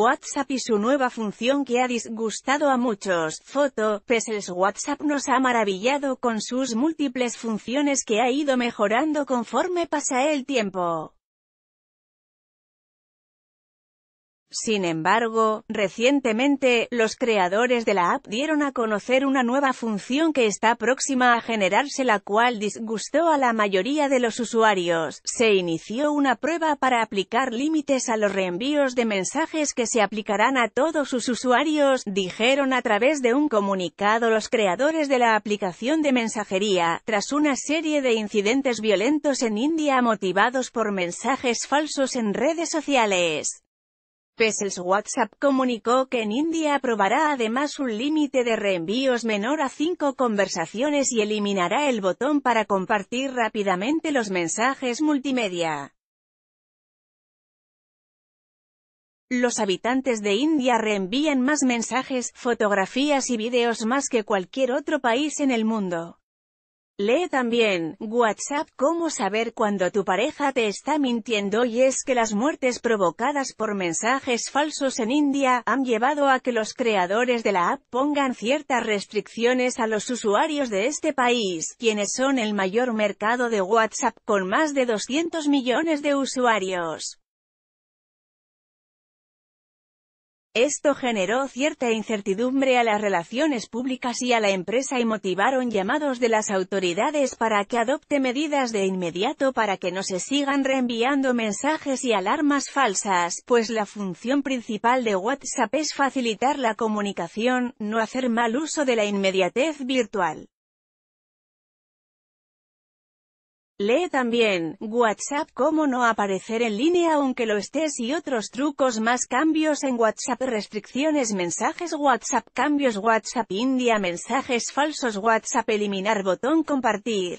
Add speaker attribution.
Speaker 1: WhatsApp y su nueva función que ha disgustado a muchos. Foto, que pues WhatsApp nos ha maravillado con sus múltiples funciones que ha ido mejorando conforme pasa el tiempo. Sin embargo, recientemente, los creadores de la app dieron a conocer una nueva función que está próxima a generarse la cual disgustó a la mayoría de los usuarios. Se inició una prueba para aplicar límites a los reenvíos de mensajes que se aplicarán a todos sus usuarios, dijeron a través de un comunicado los creadores de la aplicación de mensajería, tras una serie de incidentes violentos en India motivados por mensajes falsos en redes sociales. Pesel's WhatsApp comunicó que en India aprobará además un límite de reenvíos menor a 5 conversaciones y eliminará el botón para compartir rápidamente los mensajes multimedia. Los habitantes de India reenvían más mensajes, fotografías y videos más que cualquier otro país en el mundo. Lee también, WhatsApp, cómo saber cuando tu pareja te está mintiendo y es que las muertes provocadas por mensajes falsos en India, han llevado a que los creadores de la app pongan ciertas restricciones a los usuarios de este país, quienes son el mayor mercado de WhatsApp, con más de 200 millones de usuarios. Esto generó cierta incertidumbre a las relaciones públicas y a la empresa y motivaron llamados de las autoridades para que adopte medidas de inmediato para que no se sigan reenviando mensajes y alarmas falsas, pues la función principal de WhatsApp es facilitar la comunicación, no hacer mal uso de la inmediatez virtual. Lee también, WhatsApp cómo no aparecer en línea aunque lo estés y otros trucos más cambios en WhatsApp restricciones mensajes WhatsApp cambios WhatsApp India mensajes falsos WhatsApp eliminar botón compartir